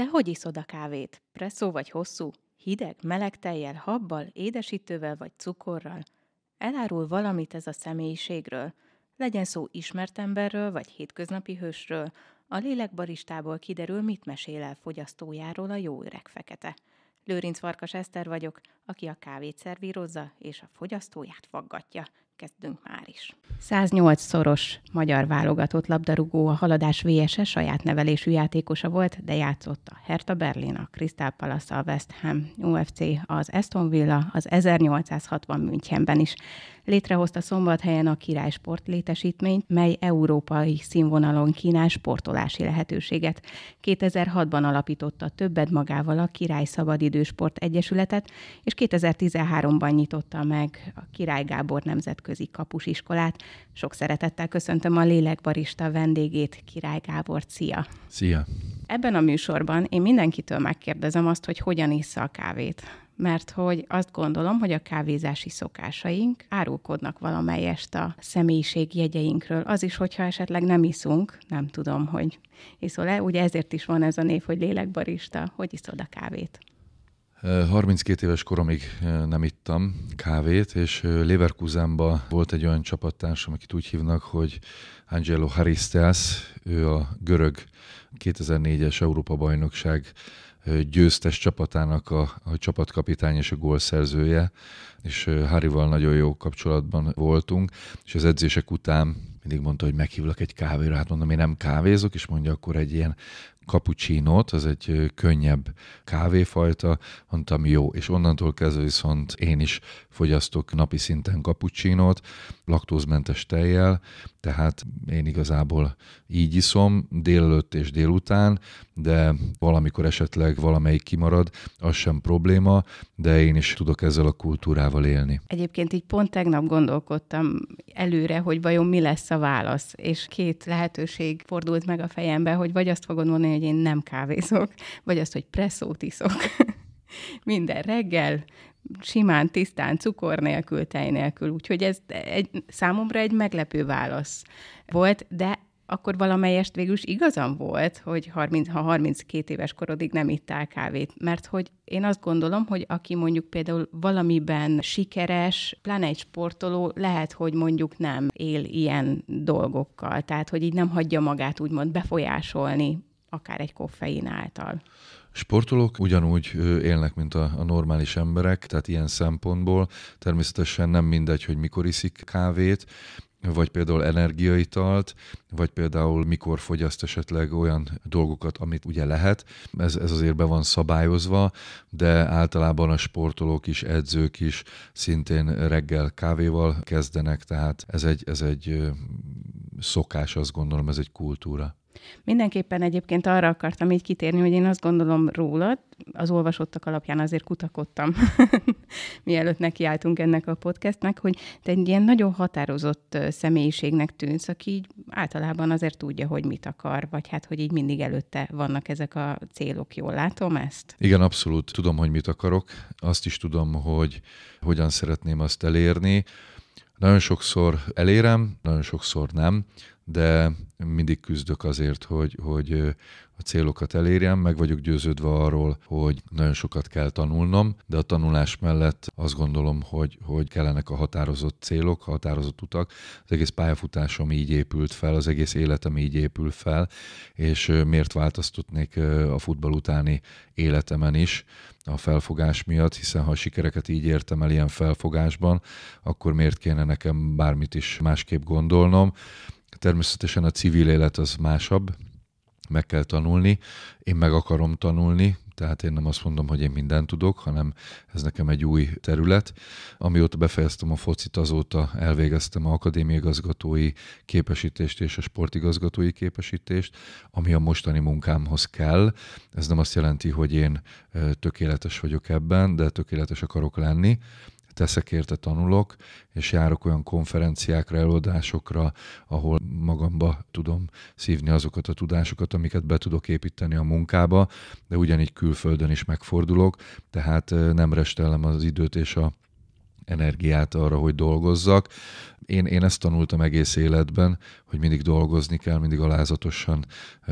Te hogy iszod a kávét? Presszó vagy hosszú? Hideg, meleg tejjel, habbal, édesítővel vagy cukorral? Elárul valamit ez a személyiségről. Legyen szó ismert emberről vagy hétköznapi hősről, a lélekbaristából kiderül, mit mesél el fogyasztójáról a jó öreg fekete. Lőrinc Farkas Eszter vagyok, aki a kávét szervírozza és a fogyasztóját faggatja kezdünk már is. 108 szoros magyar válogatott labdarúgó a haladás VSS e saját nevelésű játékosa volt, de játszott a Hertha Berlin, a Crystal Palace, a West Ham UFC, az Aston Villa, az 1860 Münchenben is létrehozta szombathelyen a sport létesítményt, mely európai színvonalon kínál sportolási lehetőséget. 2006-ban alapította többet magával a Király Szabadidősport Egyesületet, és 2013-ban nyitotta meg a Király Gábor Nemzetközi Kapusiskolát. Sok szeretettel köszöntöm a lélekbarista vendégét, Király Gábor, szia! Szia! Ebben a műsorban én mindenkitől megkérdezem azt, hogy hogyan iszza a kávét mert hogy azt gondolom, hogy a kávézási szokásaink árulkodnak valamelyest a személyiség jegyeinkről. Az is, hogyha esetleg nem iszunk, nem tudom, hogy iszol-e. Ugye ezért is van ez a név, hogy lélekbarista, hogy iszod a kávét. 32 éves koromig nem ittam kávét, és Leverkusenban volt egy olyan csapattársam, akit úgy hívnak, hogy Angelo Haristeas, ő a görög 2004-es Európa-bajnokság győztes csapatának a, a csapatkapitány és a gólszerzője, és Harival nagyon jó kapcsolatban voltunk, és az edzések után mindig mondta, hogy meghívlak egy kávéra, hát mondom, én nem kávézok, és mondja akkor egy ilyen kapucsinót, ez egy könnyebb kávéfajta, mondtam jó, és onnantól kezdve viszont én is fogyasztok napi szinten kapucsinót, laktózmentes tejjel, tehát én igazából így iszom délelőtt és délután, de valamikor esetleg valamelyik kimarad, az sem probléma, de én is tudok ezzel a kultúrával élni. Egyébként így pont tegnap gondolkodtam előre, hogy vajon mi lesz a válasz, és két lehetőség fordult meg a fejembe, hogy vagy azt fogod mondani, mondani, hogy én nem kávézok, vagy azt, hogy presszót iszok. Minden reggel, simán, tisztán, cukor nélkül, tej nélkül. Úgyhogy ez egy, számomra egy meglepő válasz volt, de akkor valamelyest végül is igazam volt, hogy 30, ha 32 éves korodig nem ittál kávét, mert hogy én azt gondolom, hogy aki mondjuk például valamiben sikeres, pláne egy sportoló, lehet, hogy mondjuk nem él ilyen dolgokkal, tehát hogy így nem hagyja magát úgymond befolyásolni akár egy koffein által. Sportolók ugyanúgy élnek, mint a, a normális emberek, tehát ilyen szempontból természetesen nem mindegy, hogy mikor iszik kávét, vagy például energiaitalt, vagy például mikor fogyaszt esetleg olyan dolgokat, amit ugye lehet. Ez, ez azért be van szabályozva, de általában a sportolók is, edzők is szintén reggel kávéval kezdenek, tehát ez egy, ez egy szokás, azt gondolom, ez egy kultúra. Mindenképpen egyébként arra akartam így kitérni, hogy én azt gondolom rólad, az olvasottak alapján azért kutakodtam, mielőtt nekiálltunk ennek a podcastnek, hogy te egy ilyen nagyon határozott személyiségnek tűnsz, aki így általában azért tudja, hogy mit akar, vagy hát, hogy így mindig előtte vannak ezek a célok. Jól látom ezt? Igen, abszolút tudom, hogy mit akarok. Azt is tudom, hogy hogyan szeretném azt elérni. Nagyon sokszor elérem, nagyon sokszor nem, de mindig küzdök azért, hogy, hogy, a célokat elérjem, meg vagyok győződve arról, hogy nagyon sokat kell tanulnom, de a tanulás mellett azt gondolom, hogy, hogy kellenek a határozott célok, a határozott utak. Az egész pályafutásom így épült fel, az egész életem így épül fel, és miért változtatnék a futball utáni életemen is a felfogás miatt, hiszen ha a sikereket így értem el ilyen felfogásban, akkor miért kéne nekem bármit is másképp gondolnom. Természetesen a civil élet az másabb, meg kell tanulni, én meg akarom tanulni, tehát én nem azt mondom, hogy én mindent tudok, hanem ez nekem egy új terület. Amióta befejeztem a focit, azóta elvégeztem a akadémiai gazgatói képesítést és a sportigazgatói képesítést, ami a mostani munkámhoz kell. Ez nem azt jelenti, hogy én tökéletes vagyok ebben, de tökéletes akarok lenni teszek érte, tanulok, és járok olyan konferenciákra, előadásokra, ahol magamba tudom szívni azokat a tudásokat, amiket be tudok építeni a munkába, de ugyanígy külföldön is megfordulok, tehát nem restellem az időt és a energiát arra, hogy dolgozzak. Én, én ezt tanultam egész életben, hogy mindig dolgozni kell, mindig alázatosan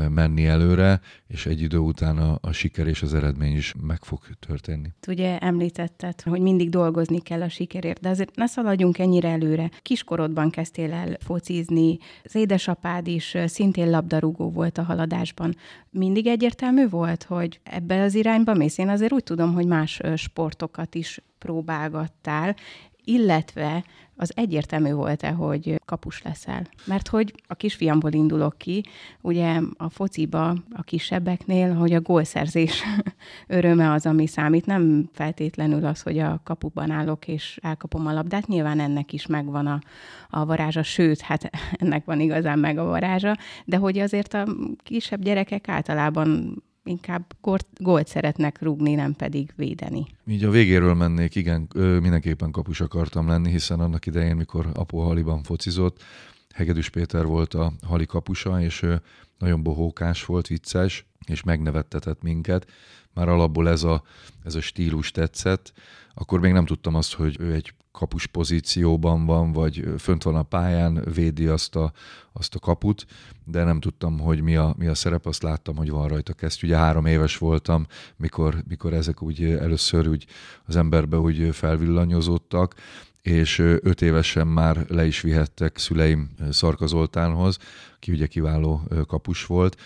menni előre, és egy idő után a, a siker és az eredmény is meg fog történni. Ugye említetted, hogy mindig dolgozni kell a sikerért, de azért ne szaladjunk ennyire előre. Kiskorodban kezdtél el focizni, az édesapád is szintén labdarúgó volt a haladásban. Mindig egyértelmű volt, hogy ebbe az irányba mész? Én azért úgy tudom, hogy más sportokat is próbálgattál, illetve az egyértelmű volt-e, hogy kapus leszel? Mert hogy a kisfiamból indulok ki, ugye a fociba a kisebbeknél, hogy a gólszerzés öröme az, ami számít, nem feltétlenül az, hogy a kapuban állok és elkapom a labdát, nyilván ennek is megvan a, a varázsa, sőt, hát ennek van igazán meg a varázsa, de hogy azért a kisebb gyerekek általában inkább gólt szeretnek rúgni, nem pedig védeni. Így a végéről mennék, igen, mindenképpen kapus akartam lenni, hiszen annak idején, mikor Apó Haliban focizott, Hegedűs Péter volt a hali kapusa, és ő nagyon bohókás volt, vicces, és megnevettetett minket. Már alapból ez a, ez a stílus tetszett. Akkor még nem tudtam azt, hogy ő egy kapus pozícióban van, vagy fönt van a pályán, védi azt a, azt a kaput, de nem tudtam, hogy mi a, mi a szerep, azt láttam, hogy van rajta kezd. Ugye három éves voltam, mikor, mikor ezek úgy először úgy az emberbe úgy felvillanyozódtak, és öt évesen már le is vihettek szüleim Szarka Zoltánhoz, ki ugye kiváló kapus volt,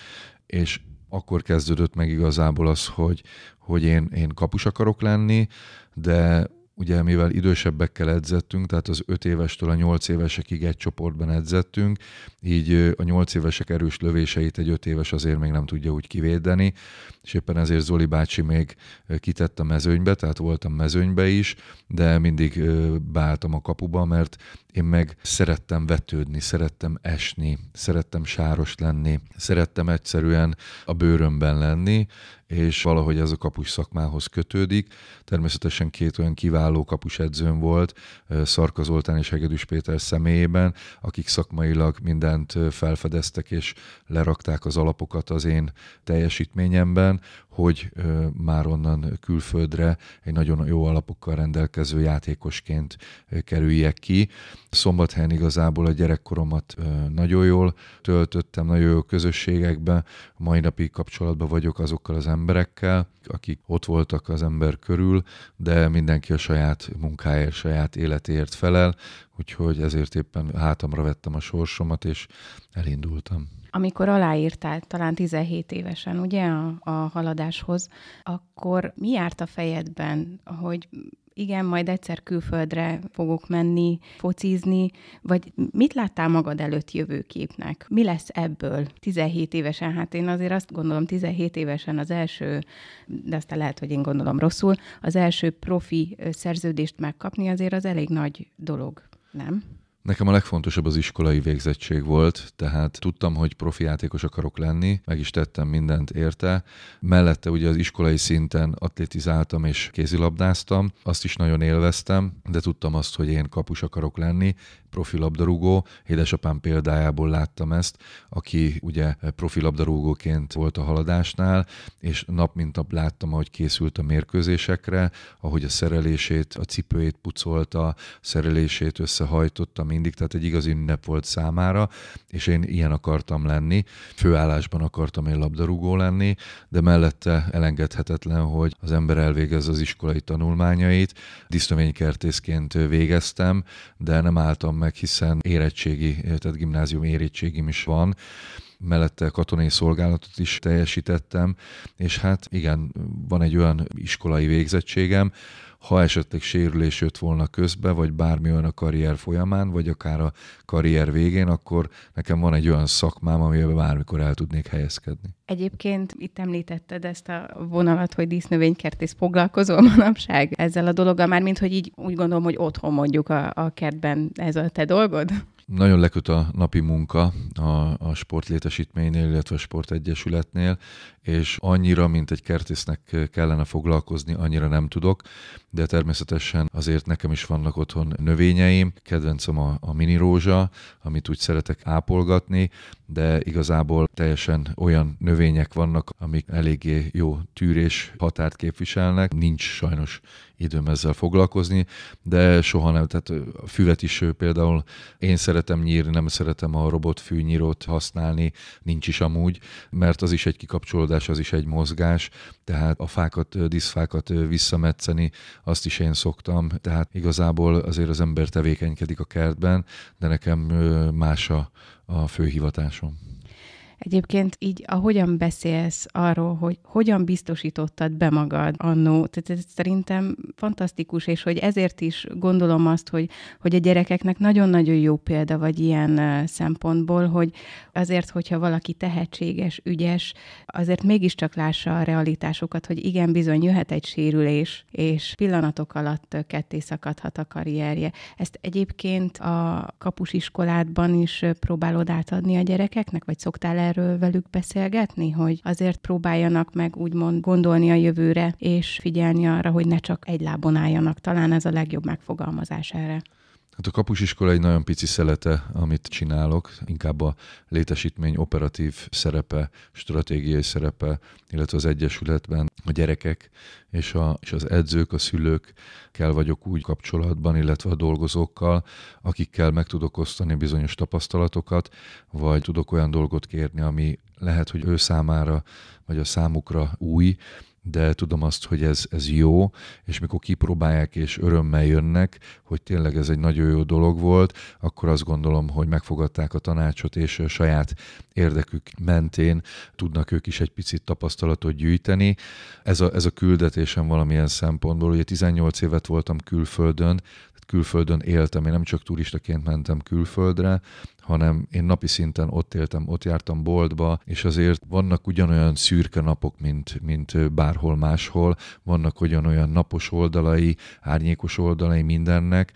és akkor kezdődött meg igazából az, hogy, hogy én, én kapus akarok lenni, de ugye mivel idősebbekkel edzettünk, tehát az 5 évestől a 8 évesekig egy csoportban edzettünk, így a 8 évesek erős lövéseit egy 5 éves azért még nem tudja úgy kivédeni, és éppen ezért Zoli bácsi még kitett a mezőnybe, tehát voltam mezőnybe is, de mindig beálltam a kapuba, mert én meg szerettem vetődni, szerettem esni, szerettem sáros lenni, szerettem egyszerűen a bőrömben lenni, és valahogy ez a kapus szakmához kötődik. Természetesen két olyan kiváló kapus edzőm volt, Szarka Zoltán és Hegedűs Péter személyében, akik szakmailag mindent felfedeztek és lerakták az alapokat az én teljesítményemben, hogy már onnan külföldre egy nagyon jó alapokkal rendelkező játékosként kerüljek ki. Szombathelyen igazából a gyerekkoromat nagyon jól töltöttem, nagyon jó közösségekben, mai napig kapcsolatban vagyok azokkal az emberekkel, emberekkel, akik ott voltak az ember körül, de mindenki a saját munkáért, saját életéért felel, úgyhogy ezért éppen hátamra vettem a sorsomat, és elindultam. Amikor aláírtál, talán 17 évesen, ugye, a, a haladáshoz, akkor mi járt a fejedben, hogy igen, majd egyszer külföldre fogok menni, focizni, vagy mit láttál magad előtt jövőképnek? Mi lesz ebből 17 évesen? Hát én azért azt gondolom, 17 évesen az első, de aztán lehet, hogy én gondolom rosszul, az első profi szerződést megkapni azért az elég nagy dolog, nem? Nekem a legfontosabb az iskolai végzettség volt, tehát tudtam, hogy profi játékos akarok lenni, meg is tettem mindent érte. Mellette ugye az iskolai szinten atlétizáltam és kézilabdáztam, azt is nagyon élveztem, de tudtam azt, hogy én kapus akarok lenni, profi labdarúgó. Édesapám példájából láttam ezt, aki ugye profi labdarúgóként volt a haladásnál, és nap mint nap láttam, ahogy készült a mérkőzésekre, ahogy a szerelését, a cipőjét pucolta, a szerelését összehajtotta, mindig, tehát egy igazi ünnep volt számára, és én ilyen akartam lenni. Főállásban akartam én labdarúgó lenni, de mellette elengedhetetlen, hogy az ember elvégez az iskolai tanulmányait. Disztoménykertészként végeztem, de nem álltam meg, hiszen érettségi, tehát gimnázium érettségim is van, mellette katonai szolgálatot is teljesítettem, és hát igen, van egy olyan iskolai végzettségem, ha esetleg sérülés jött volna közbe, vagy bármi olyan a karrier folyamán, vagy akár a karrier végén, akkor nekem van egy olyan szakmám, amiben bármikor el tudnék helyezkedni. Egyébként itt említetted ezt a vonalat, hogy dísznövénykertész foglalkozó manapság ezzel a dologgal, mármint hogy így úgy gondolom, hogy otthon mondjuk a, a kertben ez a te dolgod? Nagyon leköt a napi munka a, a sportlétesítménynél, illetve a sportegyesületnél, és annyira, mint egy kertésznek kellene foglalkozni, annyira nem tudok, de természetesen azért nekem is vannak otthon növényeim, kedvencem a, a mini rózsa, amit úgy szeretek ápolgatni, de igazából teljesen olyan növények vannak, amik eléggé jó tűrés határt képviselnek. Nincs sajnos időm ezzel foglalkozni, de soha nem. Tehát a füvet is például én szeretem nyírni, nem szeretem a robotfűnyírót használni, nincs is amúgy, mert az is egy kikapcsolódás, az is egy mozgás, tehát a fákat, diszfákat visszametszeni, azt is én szoktam, tehát igazából azért az ember tevékenykedik a kertben, de nekem más a a főhivatásom. Egyébként így, ahogyan beszélsz arról, hogy hogyan biztosítottad be magad annó, tehát ez szerintem fantasztikus, és hogy ezért is gondolom azt, hogy, hogy a gyerekeknek nagyon-nagyon jó példa vagy ilyen szempontból, hogy azért, hogyha valaki tehetséges, ügyes, azért mégiscsak lássa a realitásokat, hogy igen, bizony jöhet egy sérülés, és pillanatok alatt ketté szakadhat a karrierje. Ezt egyébként a kapusiskolátban is próbálod átadni a gyerekeknek, vagy szoktál erre erről velük beszélgetni, hogy azért próbáljanak meg úgymond gondolni a jövőre, és figyelni arra, hogy ne csak egy lábon álljanak. Talán ez a legjobb megfogalmazás erre. Hát a kapusiskola egy nagyon pici szelete, amit csinálok, inkább a létesítmény operatív szerepe, stratégiai szerepe, illetve az egyesületben a gyerekek és, a, és az edzők, a kell vagyok úgy kapcsolatban, illetve a dolgozókkal, akikkel meg tudok osztani bizonyos tapasztalatokat, vagy tudok olyan dolgot kérni, ami lehet, hogy ő számára vagy a számukra új, de tudom azt, hogy ez, ez jó, és mikor kipróbálják és örömmel jönnek, hogy tényleg ez egy nagyon jó dolog volt, akkor azt gondolom, hogy megfogadták a tanácsot, és a saját érdekük mentén tudnak ők is egy picit tapasztalatot gyűjteni. Ez a, ez a küldetésem valamilyen szempontból, ugye 18 évet voltam külföldön, külföldön éltem, én nem csak turistaként mentem külföldre, hanem én napi szinten ott éltem, ott jártam boltba, és azért vannak ugyanolyan szürke napok, mint, mint bárhol máshol, vannak ugyanolyan napos oldalai, árnyékos oldalai mindennek,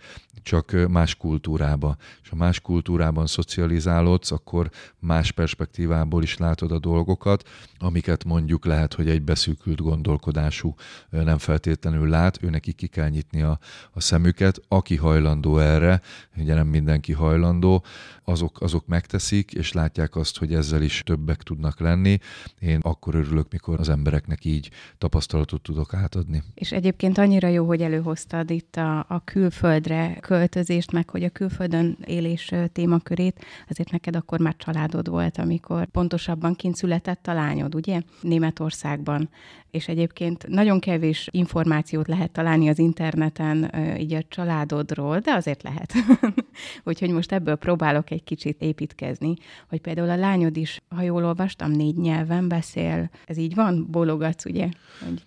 csak más kultúrába. És ha más kultúrában szocializálódsz, akkor más perspektívából is látod a dolgokat, amiket mondjuk lehet, hogy egy beszűkült gondolkodású nem feltétlenül lát, őnek neki ki kell nyitni a, a szemüket. Aki hajlandó erre, ugye nem mindenki hajlandó, azok, azok megteszik, és látják azt, hogy ezzel is többek tudnak lenni. Én akkor örülök, mikor az embereknek így tapasztalatot tudok átadni. És egyébként annyira jó, hogy előhoztad itt a, a külföldre kö költözést, meg hogy a külföldön élés témakörét, azért neked akkor már családod volt, amikor pontosabban kint született a lányod, ugye? Németországban. És egyébként nagyon kevés információt lehet találni az interneten így a családodról, de azért lehet. Úgyhogy most ebből próbálok egy kicsit építkezni, hogy például a lányod is, ha jól olvastam, négy nyelven beszél. Ez így van? Bólogatsz, ugye? Hogy...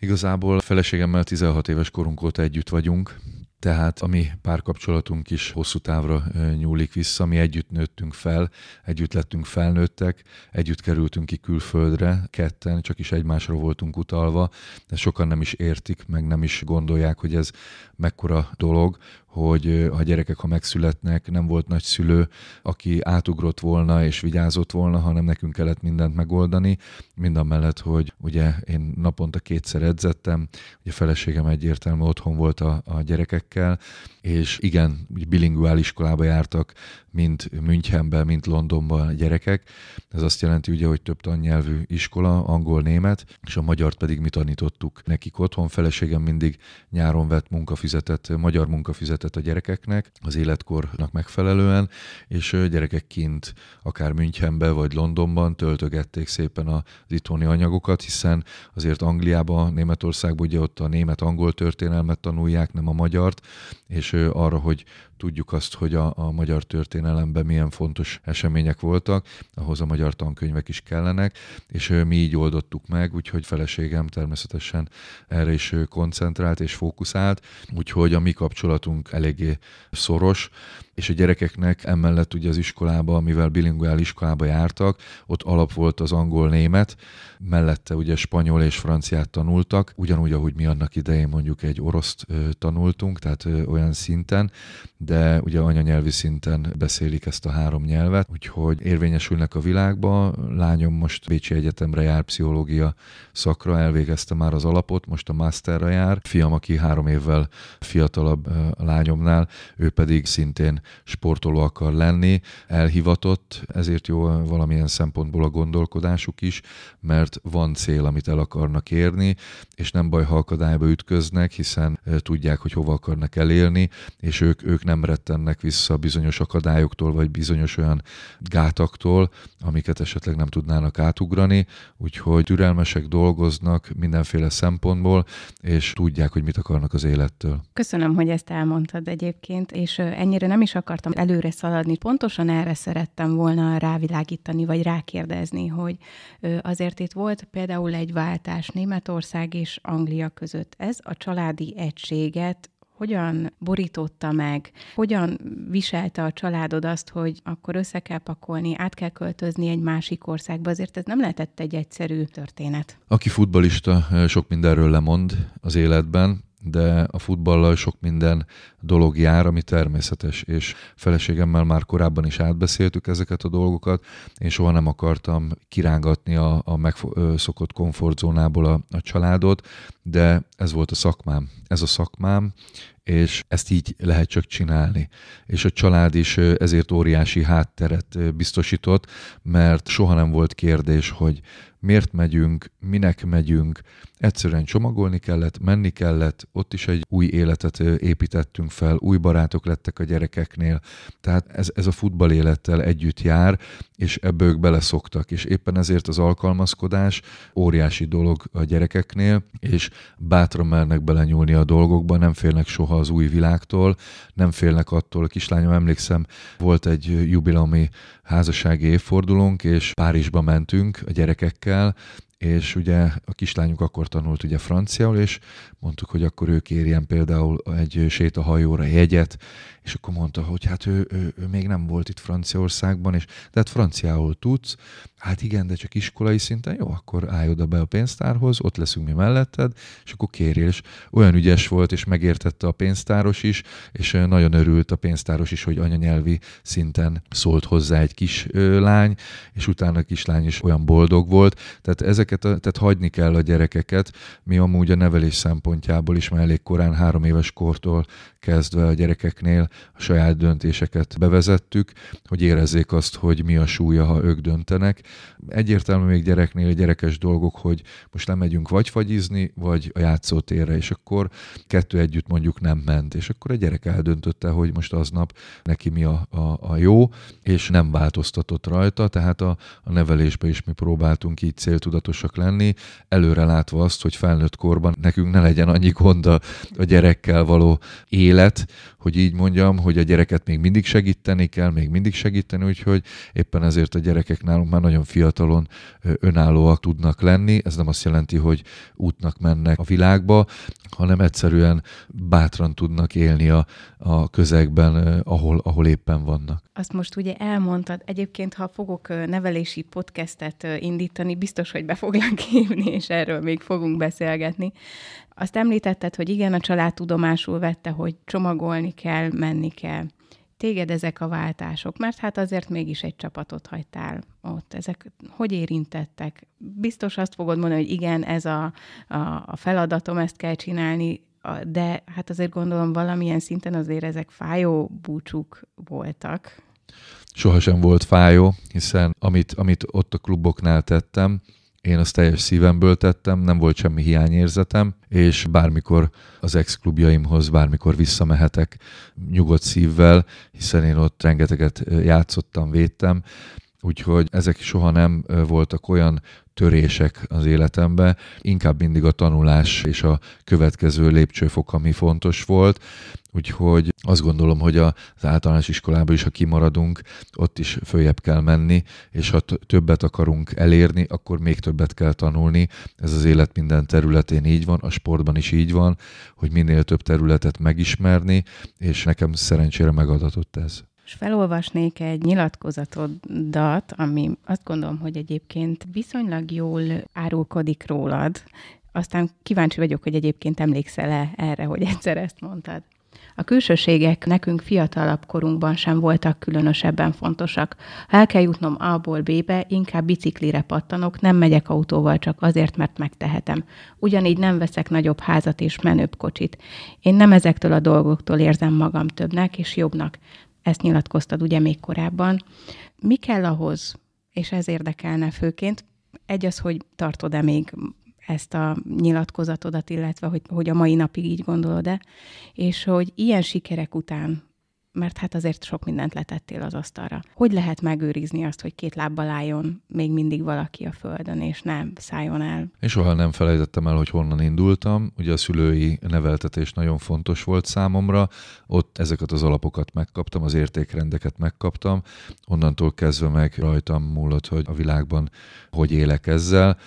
Igazából a feleségemmel 16 éves korunk óta együtt vagyunk, tehát a mi párkapcsolatunk is hosszú távra nyúlik vissza, mi együtt nőttünk fel, együtt lettünk felnőttek, együtt kerültünk ki külföldre, ketten, csak is egymásra voltunk utalva, de sokan nem is értik, meg nem is gondolják, hogy ez mekkora dolog, hogy a gyerekek, ha megszületnek, nem volt nagy szülő, aki átugrott volna és vigyázott volna, hanem nekünk kellett mindent megoldani, Mind a mellett, hogy ugye én naponta kétszer edzettem, ugye a feleségem egyértelmű otthon volt a, a gyerekek gyerekekkel, és igen, bilinguális iskolába jártak, mint Münchenben, mint Londonban a gyerekek. Ez azt jelenti ugye, hogy több tannyelvű iskola, angol-német, és a magyart pedig mi tanítottuk nekik otthon. Feleségem mindig nyáron vett munkafizetet, magyar munkafizetet a gyerekeknek, az életkornak megfelelően, és gyerekek kint, akár Münchenben vagy Londonban töltögették szépen az itthoni anyagokat, hiszen azért Angliába, Németországban ugye ott a német-angol történelmet tanulják, nem a magyart, és arra, hogy tudjuk azt, hogy a, a magyar történelmet történelemben milyen fontos események voltak, ahhoz a magyar tankönyvek is kellenek, és mi így oldottuk meg, úgyhogy feleségem természetesen erre is koncentrált és fókuszált, úgyhogy a mi kapcsolatunk eléggé szoros, és a gyerekeknek emellett ugye az iskolába, mivel bilinguál iskolába jártak, ott alap volt az angol-német, mellette ugye spanyol és franciát tanultak, ugyanúgy, ahogy mi annak idején mondjuk egy oroszt tanultunk, tehát olyan szinten, de ugye anyanyelvi szinten beszéltünk beszélik ezt a három nyelvet, úgyhogy érvényesülnek a világba. Lányom most Bécsi Egyetemre jár pszichológia szakra, elvégezte már az alapot, most a masterra jár. Fiam, aki három évvel fiatalabb a lányomnál, ő pedig szintén sportoló akar lenni, elhivatott, ezért jó valamilyen szempontból a gondolkodásuk is, mert van cél, amit el akarnak érni, és nem baj, ha akadályba ütköznek, hiszen tudják, hogy hova akarnak elérni, és ők, ők nem rettennek vissza bizonyos akadály akadályoktól, vagy bizonyos olyan gátaktól, amiket esetleg nem tudnának átugrani, úgyhogy türelmesek dolgoznak mindenféle szempontból, és tudják, hogy mit akarnak az élettől. Köszönöm, hogy ezt elmondtad egyébként, és ennyire nem is akartam előre szaladni. Pontosan erre szerettem volna rávilágítani, vagy rákérdezni, hogy azért itt volt például egy váltás Németország és Anglia között. Ez a családi egységet hogyan borította meg, hogyan viselte a családod azt, hogy akkor össze kell pakolni, át kell költözni egy másik országba, azért ez nem lehetett egy egyszerű történet. Aki futbalista sok mindenről lemond az életben, de a futballal sok minden dolog jár, ami természetes, és feleségemmel már korábban is átbeszéltük ezeket a dolgokat, én soha nem akartam kirángatni a, a megszokott komfortzónából a, a családot, de ez volt a szakmám. Ez a szakmám, és ezt így lehet csak csinálni. És a család is ezért óriási hátteret biztosított, mert soha nem volt kérdés, hogy miért megyünk, minek megyünk. Egyszerűen csomagolni kellett, menni kellett, ott is egy új életet építettünk fel, új barátok lettek a gyerekeknél. Tehát ez, ez a futball élettel együtt jár, és ebből ők beleszoktak. És éppen ezért az alkalmazkodás óriási dolog a gyerekeknél, és bátran mernek belenyúlni a dolgokba, nem félnek soha az új világtól, nem félnek attól. A kislányom emlékszem, volt egy jubilami házassági évfordulónk, és Párizsba mentünk a gyerekekkel, kell, és ugye a kislányuk akkor tanult ugye franciául, és mondtuk, hogy akkor ő kérjen például egy sétahajóra jegyet, és akkor mondta, hogy hát ő, ő, ő még nem volt itt Franciaországban, és hát franciául tudsz, Hát igen, de csak iskolai szinten, jó, akkor állj oda be a pénztárhoz, ott leszünk mi melletted, és akkor kérjél. És olyan ügyes volt, és megértette a pénztáros is, és nagyon örült a pénztáros is, hogy anyanyelvi szinten szólt hozzá egy kis lány, és utána a kislány is olyan boldog volt. Tehát ezeket, a, tehát hagyni kell a gyerekeket. Mi amúgy a nevelés szempontjából is már elég korán, három éves kortól kezdve a gyerekeknél a saját döntéseket bevezettük, hogy érezzék azt, hogy mi a súlya, ha ők döntenek, Egyértelmű még gyereknél gyerekes dolgok, hogy most lemegyünk vagy fagyizni, vagy a játszótérre, és akkor kettő együtt mondjuk nem ment, és akkor a gyerek eldöntötte, hogy most aznap neki mi a, a, a jó, és nem változtatott rajta, tehát a, a nevelésbe is mi próbáltunk így céltudatosak lenni, előre látva azt, hogy felnőtt korban nekünk ne legyen annyi gond a, a gyerekkel való élet, hogy így mondjam, hogy a gyereket még mindig segíteni kell, még mindig segíteni, úgyhogy éppen ezért a gyerekek nálunk már nagyon nagyon fiatalon önállóak tudnak lenni. Ez nem azt jelenti, hogy útnak mennek a világba, hanem egyszerűen bátran tudnak élni a, a közegben, ahol, ahol éppen vannak. Azt most ugye elmondtad, egyébként ha fogok nevelési podcastet indítani, biztos, hogy be foglak hívni, és erről még fogunk beszélgetni. Azt említetted, hogy igen, a család tudomásul vette, hogy csomagolni kell, menni kell téged ezek a váltások? Mert hát azért mégis egy csapatot hagytál ott. Ezek hogy érintettek? Biztos azt fogod mondani, hogy igen, ez a, a, a feladatom, ezt kell csinálni, de hát azért gondolom valamilyen szinten azért ezek fájó búcsúk voltak. Sohasem volt fájó, hiszen amit, amit ott a kluboknál tettem, én azt teljes szívemből tettem, nem volt semmi hiányérzetem, és bármikor az ex-klubjaimhoz bármikor visszamehetek nyugodt szívvel, hiszen én ott rengeteget játszottam, védtem, úgyhogy ezek soha nem voltak olyan törések az életembe, inkább mindig a tanulás és a következő lépcsőfok, ami fontos volt, Úgyhogy azt gondolom, hogy az általános iskolában is, ha kimaradunk, ott is följebb kell menni, és ha többet akarunk elérni, akkor még többet kell tanulni. Ez az élet minden területén így van, a sportban is így van, hogy minél több területet megismerni, és nekem szerencsére megadatott ez és felolvasnék egy nyilatkozatodat, ami azt gondolom, hogy egyébként viszonylag jól árulkodik rólad. Aztán kíváncsi vagyok, hogy egyébként emlékszel-e erre, hogy egyszer ezt mondtad. A külsőségek nekünk fiatalabb korunkban sem voltak különösebben fontosak. Ha el kell jutnom A-ból B-be, inkább biciklire pattanok, nem megyek autóval csak azért, mert megtehetem. Ugyanígy nem veszek nagyobb házat és menőbb kocsit. Én nem ezektől a dolgoktól érzem magam többnek és jobbnak. Ezt nyilatkoztad ugye még korábban. Mi kell ahhoz, és ez érdekelne főként, egy az, hogy tartod-e még ezt a nyilatkozatodat, illetve hogy, hogy a mai napig így gondolod-e, és hogy ilyen sikerek után mert hát azért sok mindent letettél az asztalra. Hogy lehet megőrizni azt, hogy két lábbal álljon még mindig valaki a földön, és nem szálljon el? És soha nem felejtettem el, hogy honnan indultam. Ugye a szülői neveltetés nagyon fontos volt számomra. Ott ezeket az alapokat megkaptam, az értékrendeket megkaptam. Onnantól kezdve meg rajtam múlott, hogy a világban hogy élek ezzel.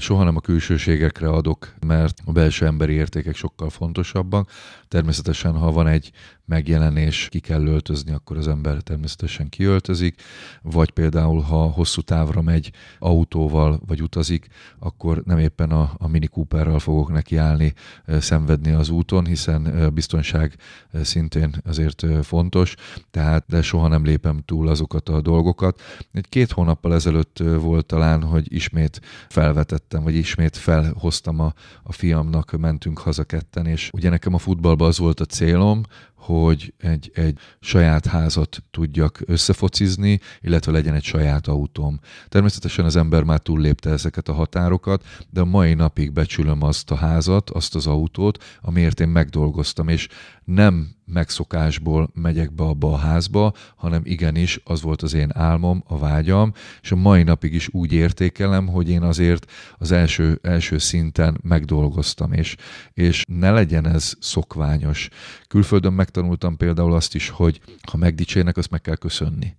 Soha nem a külsőségekre adok, mert a belső emberi értékek sokkal fontosabbak. Természetesen, ha van egy megjelenés, ki kell öltözni, akkor az ember természetesen kiöltözik, vagy például, ha hosszú távra megy autóval, vagy utazik, akkor nem éppen a, a Mini Cooperral fogok nekiállni, szenvedni az úton, hiszen a biztonság szintén azért fontos, tehát de soha nem lépem túl azokat a dolgokat. Egy két hónappal ezelőtt volt talán, hogy ismét felvetett tettem, vagy ismét felhoztam a, a fiamnak, mentünk haza ketten, és ugye nekem a futballban az volt a célom, hogy egy, egy saját házat tudjak összefocizni, illetve legyen egy saját autóm. Természetesen az ember már túllépte ezeket a határokat, de a mai napig becsülöm azt a házat, azt az autót, amiért én megdolgoztam, és nem megszokásból megyek be abba a házba, hanem igenis az volt az én álmom, a vágyam, és a mai napig is úgy értékelem, hogy én azért az első, első szinten megdolgoztam, és, és ne legyen ez szokványos. Külföldön megtanultam például azt is, hogy ha megdicsérnek, azt meg kell köszönni.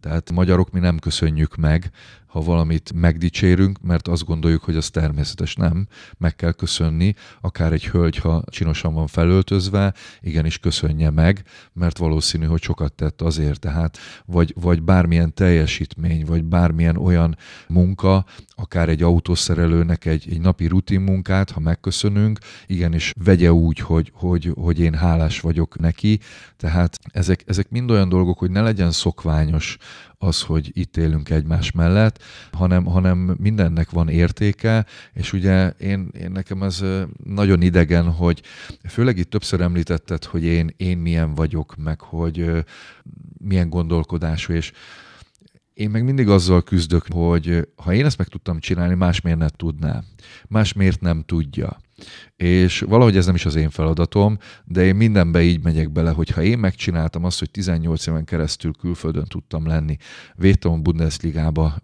Tehát magyarok mi nem köszönjük meg, ha valamit megdicsérünk, mert azt gondoljuk, hogy az természetes nem, meg kell köszönni, akár egy hölgy, ha csinosan van felöltözve, igenis köszönje meg, mert valószínű, hogy sokat tett azért, tehát vagy, vagy bármilyen teljesítmény, vagy bármilyen olyan munka, akár egy autószerelőnek egy, egy napi rutin munkát, ha megköszönünk, igenis vegye úgy, hogy, hogy, hogy én hálás vagyok neki, tehát ezek, ezek mind olyan dolgok, hogy ne legyen szokványos, az, hogy itt élünk egymás mellett, hanem, hanem mindennek van értéke, és ugye én, én nekem ez nagyon idegen, hogy főleg itt többször említetted, hogy én, én milyen vagyok, meg hogy milyen gondolkodású, és én meg mindig azzal küzdök, hogy ha én ezt meg tudtam csinálni, más miért ne tudná, más miért nem tudja. És valahogy ez nem is az én feladatom, de én mindenbe így megyek bele, hogy ha én megcsináltam azt, hogy 18 éven keresztül külföldön tudtam lenni, védtem a Bundesligába,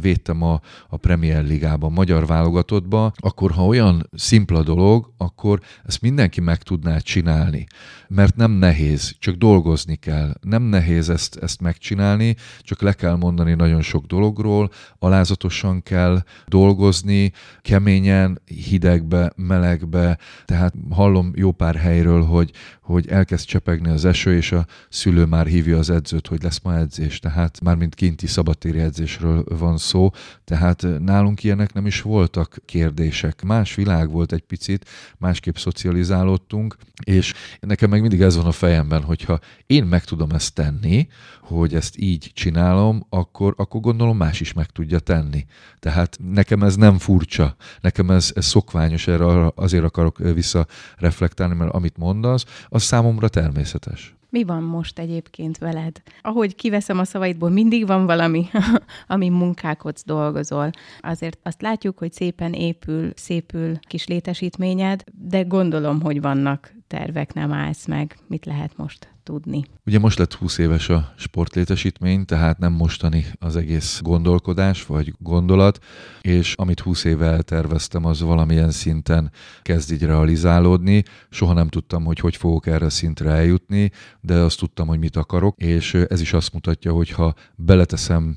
védtem a, a Premier Ligába, a magyar válogatottba, akkor ha olyan szimpla dolog, akkor ezt mindenki meg tudná csinálni. Mert nem nehéz, csak dolgozni kell. Nem nehéz ezt, ezt megcsinálni, csak le kell mondani nagyon sok dologról, alázatosan kell dolgozni, keményen, hidegbe, meleg melegbe, tehát hallom jó pár helyről, hogy hogy elkezd csepegni az eső, és a szülő már hívja az edzőt, hogy lesz ma edzés, tehát mint kinti szabadtéri edzésről van szó, tehát eh, nálunk ilyenek nem is voltak kérdések. Más világ volt egy picit, másképp szocializálódtunk, és nekem meg mindig ez van a fejemben, hogyha én meg tudom ezt tenni, hogy ezt így csinálom, akkor, akkor gondolom más is meg tudja tenni. Tehát nekem ez nem furcsa, nekem ez, ez szokványos, erre azért akarok eh, visszareflektálni, mert amit mondasz, az számomra természetes. Mi van most egyébként veled? Ahogy kiveszem a szavaidból, mindig van valami, ami munkálkodsz, dolgozol. Azért azt látjuk, hogy szépen épül, szépül kis létesítményed, de gondolom, hogy vannak tervek nem állsz meg? Mit lehet most tudni? Ugye most lett 20 éves a sportlétesítmény, tehát nem mostani az egész gondolkodás vagy gondolat, és amit 20 éve terveztem, az valamilyen szinten kezd így realizálódni. Soha nem tudtam, hogy hogy fogok erre szintre eljutni, de azt tudtam, hogy mit akarok, és ez is azt mutatja, hogy ha beleteszem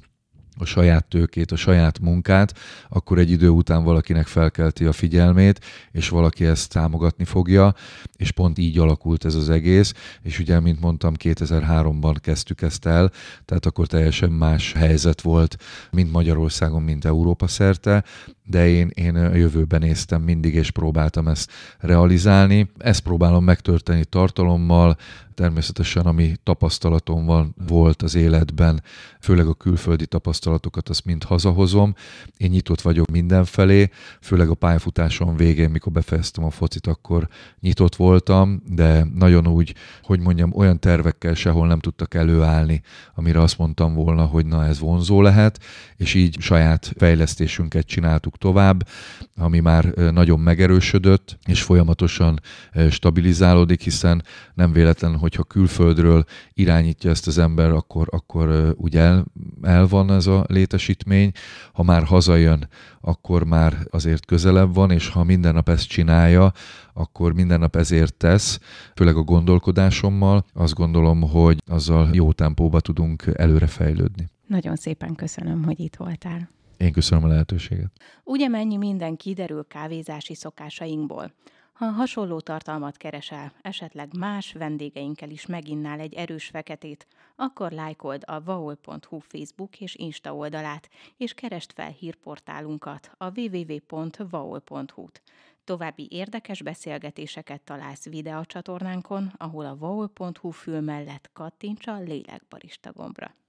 a saját tőkét, a saját munkát, akkor egy idő után valakinek felkelti a figyelmét, és valaki ezt támogatni fogja, és pont így alakult ez az egész, és ugye, mint mondtam, 2003-ban kezdtük ezt el, tehát akkor teljesen más helyzet volt, mint Magyarországon, mint Európa szerte, de én, én a jövőben néztem mindig, és próbáltam ezt realizálni. Ezt próbálom megtörténni tartalommal, természetesen ami tapasztalatom van, volt az életben, főleg a külföldi tapasztalatokat, azt mind hazahozom. Én nyitott vagyok mindenfelé, főleg a pályafutásom végén, mikor befejeztem a focit, akkor nyitott voltam, de nagyon úgy, hogy mondjam, olyan tervekkel sehol nem tudtak előállni, amire azt mondtam volna, hogy na ez vonzó lehet, és így saját fejlesztésünket csináltuk tovább, ami már nagyon megerősödött, és folyamatosan stabilizálódik, hiszen nem véletlen, hogyha külföldről irányítja ezt az ember, akkor, akkor úgy el, el van ez a létesítmény, ha már hazajön, akkor már azért közelebb van, és ha minden nap ezt csinálja, akkor minden nap ezért tesz, főleg a gondolkodásommal, azt gondolom, hogy azzal jó tempóba tudunk előre fejlődni. Nagyon szépen köszönöm, hogy itt voltál. Én köszönöm a lehetőséget. Ugye mennyi minden kiderül kávézási szokásainkból. Ha hasonló tartalmat keresel, esetleg más vendégeinkkel is meginnál egy erős feketét, akkor lájkold a vaol.hu Facebook és Insta oldalát, és kerest fel hírportálunkat, a www.vaol.hu-t. További érdekes beszélgetéseket találsz videócsatornánkon, ahol a vaol.hu fül mellett kattints a lélekbarista gombra.